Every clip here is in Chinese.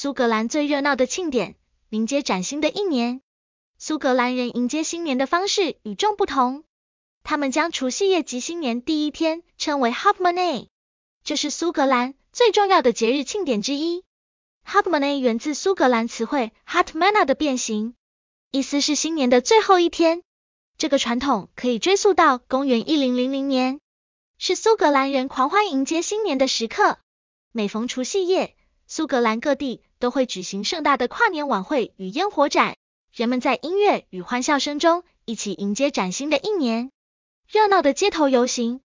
苏格兰最热闹的庆典，迎接崭新的一年。苏格兰人迎接新年的方式与众不同，他们将除夕夜及新年第一天称为 h o g m o n a y 这是苏格兰最重要的节日庆典之一。h o g m o n a y 源自苏格兰词汇 h a t m a n a 的变形，意思是新年的最后一天。这个传统可以追溯到公元一零零零年，是苏格兰人狂欢迎接新年的时刻。每逢除夕夜，苏格兰各地。都会举行盛大的跨年晚会与烟火展，人们在音乐与欢笑声中一起迎接崭新的一年。热闹的街头游行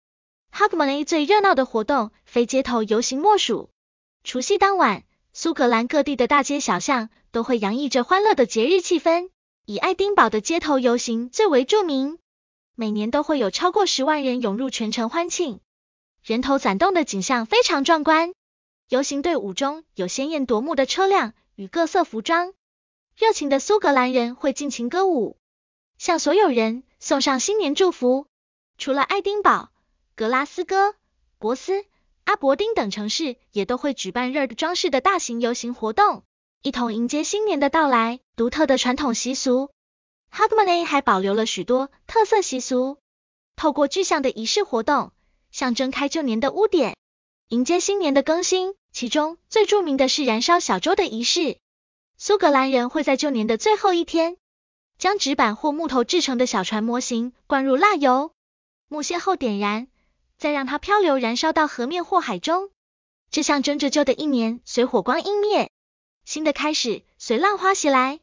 ，Hogmanay 最热闹的活动非街头游行莫属。除夕当晚，苏格兰各地的大街小巷都会洋溢着欢乐的节日气氛，以爱丁堡的街头游行最为著名。每年都会有超过十万人涌入全城欢庆，人头攒动的景象非常壮观。游行队伍中有鲜艳夺目的车辆与各色服装，热情的苏格兰人会尽情歌舞，向所有人送上新年祝福。除了爱丁堡、格拉斯哥、博斯、阿伯丁等城市，也都会举办热的装饰的大型游行活动，一同迎接新年的到来。独特的传统习俗 h o g m o n y 还保留了许多特色习俗，透过具象的仪式活动，象征开旧年的污点，迎接新年的更新。其中最著名的是燃烧小舟的仪式。苏格兰人会在旧年的最后一天，将纸板或木头制成的小船模型灌入蜡油、木屑后点燃，再让它漂流燃烧到河面或海中，这象征着旧的一年随火光熄灭，新的开始随浪花袭来。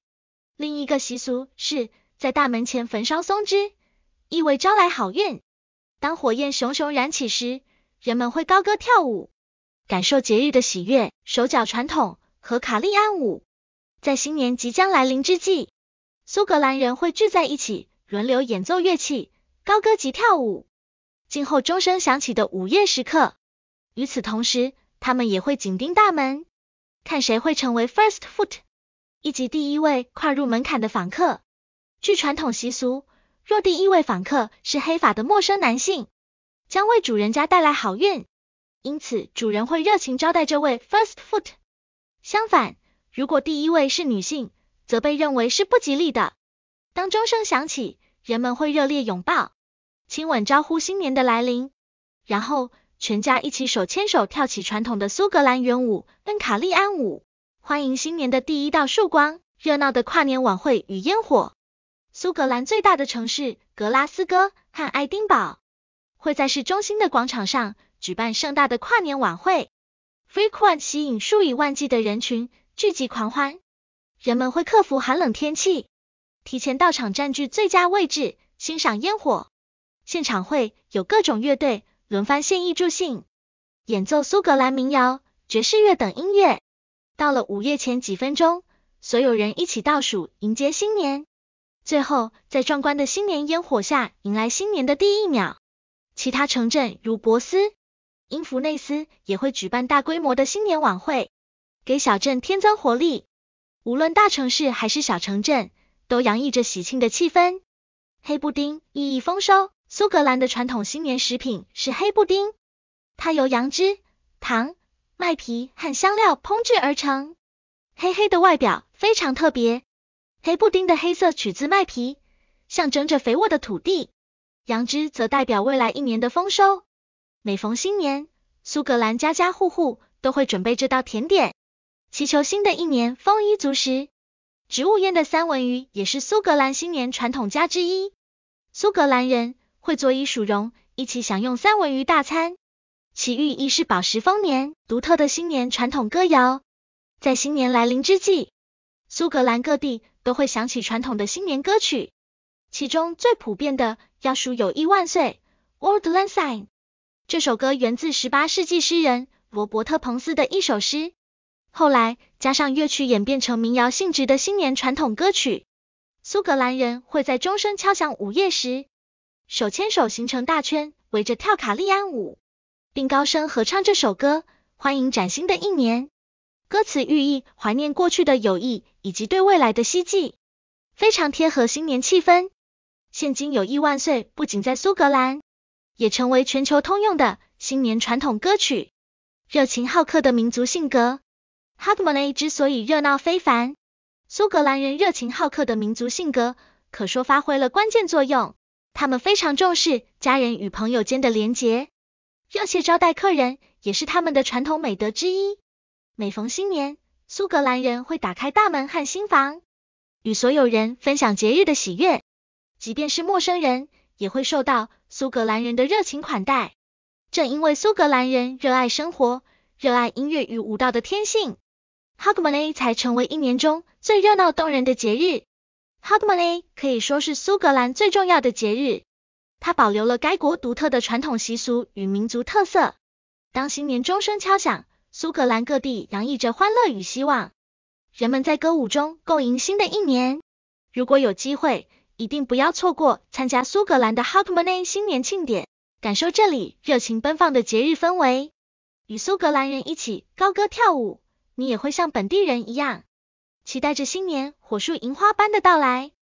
另一个习俗是在大门前焚烧松枝，意味招来好运。当火焰熊熊燃起时，人们会高歌跳舞。感受节日的喜悦，手脚传统和卡利安舞。在新年即将来临之际，苏格兰人会聚在一起，轮流演奏乐器、高歌及跳舞。静候钟声响起的午夜时刻。与此同时，他们也会紧盯大门，看谁会成为 first foot，以及第一位跨入门槛的访客。据传统习俗，若第一位访客是黑发的陌生男性，将为主人家带来好运。因此，主人会热情招待这位 first foot。相反，如果第一位是女性，则被认为是不吉利的。当钟声响起，人们会热烈拥抱、亲吻，招呼新年的来临。然后，全家一起手牵手跳起传统的苏格兰圆舞——恩卡利安舞，欢迎新年的第一道曙光。热闹的跨年晚会与烟火，苏格兰最大的城市格拉斯哥和爱丁堡，会在市中心的广场上。举办盛大的跨年晚会，Frequent 吸引数以万计的人群聚集狂欢。人们会克服寒冷天气，提前到场占据最佳位置欣赏烟火。现场会有各种乐队轮番献艺助兴，演奏苏格兰民谣、爵士乐等音乐。到了午夜前几分钟，所有人一起倒数迎接新年，最后在壮观的新年烟火下迎来新年的第一秒。其他城镇如博斯。因弗内斯也会举办大规模的新年晚会，给小镇添增活力。无论大城市还是小城镇，都洋溢着喜庆的气氛。黑布丁寓意丰收，苏格兰的传统新年食品是黑布丁。它由羊脂、糖、麦皮和香料烹制而成，黑黑的外表非常特别。黑布丁的黑色取自麦皮，象征着肥沃的土地，羊脂则代表未来一年的丰收。每逢新年，苏格兰家家户户都会准备这道甜点，祈求新的一年丰衣足食。植物宴的三文鱼也是苏格兰新年传统家之一。苏格兰人会坐以薯蓉，一起享用三文鱼大餐，其寓意是饱食丰年。独特的新年传统歌谣，在新年来临之际，苏格兰各地都会响起传统的新年歌曲，其中最普遍的要数“友谊万岁 ”（Old w r l a n d s g n 这首歌源自十八世纪诗人罗伯特·彭斯的一首诗，后来加上乐曲演变成民谣性质的新年传统歌曲。苏格兰人会在钟声敲响午夜时，手牵手形成大圈，围着跳卡利安舞，并高声合唱这首歌，欢迎崭新的一年。歌词寓意怀念过去的友谊以及对未来的希冀，非常贴合新年气氛。现今“友谊万岁”不仅在苏格兰。也成为全球通用的新年传统歌曲。热情好客的民族性格 h a g m o n a y 之所以热闹非凡，苏格兰人热情好客的民族性格可说发挥了关键作用。他们非常重视家人与朋友间的连结，热切招待客人也是他们的传统美德之一。每逢新年，苏格兰人会打开大门和新房，与所有人分享节日的喜悦，即便是陌生人。也会受到苏格兰人的热情款待。正因为苏格兰人热爱生活、热爱音乐与舞蹈的天性，Hogmanay 才成为一年中最热闹动人的节日。Hogmanay 可以说是苏格兰最重要的节日，它保留了该国独特的传统习俗与民族特色。当新年钟声敲响，苏格兰各地洋溢着欢乐与希望，人们在歌舞中共迎新的一年。如果有机会，一定不要错过参加苏格兰的 Hogmanay 新年庆典，感受这里热情奔放的节日氛围，与苏格兰人一起高歌跳舞，你也会像本地人一样，期待着新年火树银花般的到来。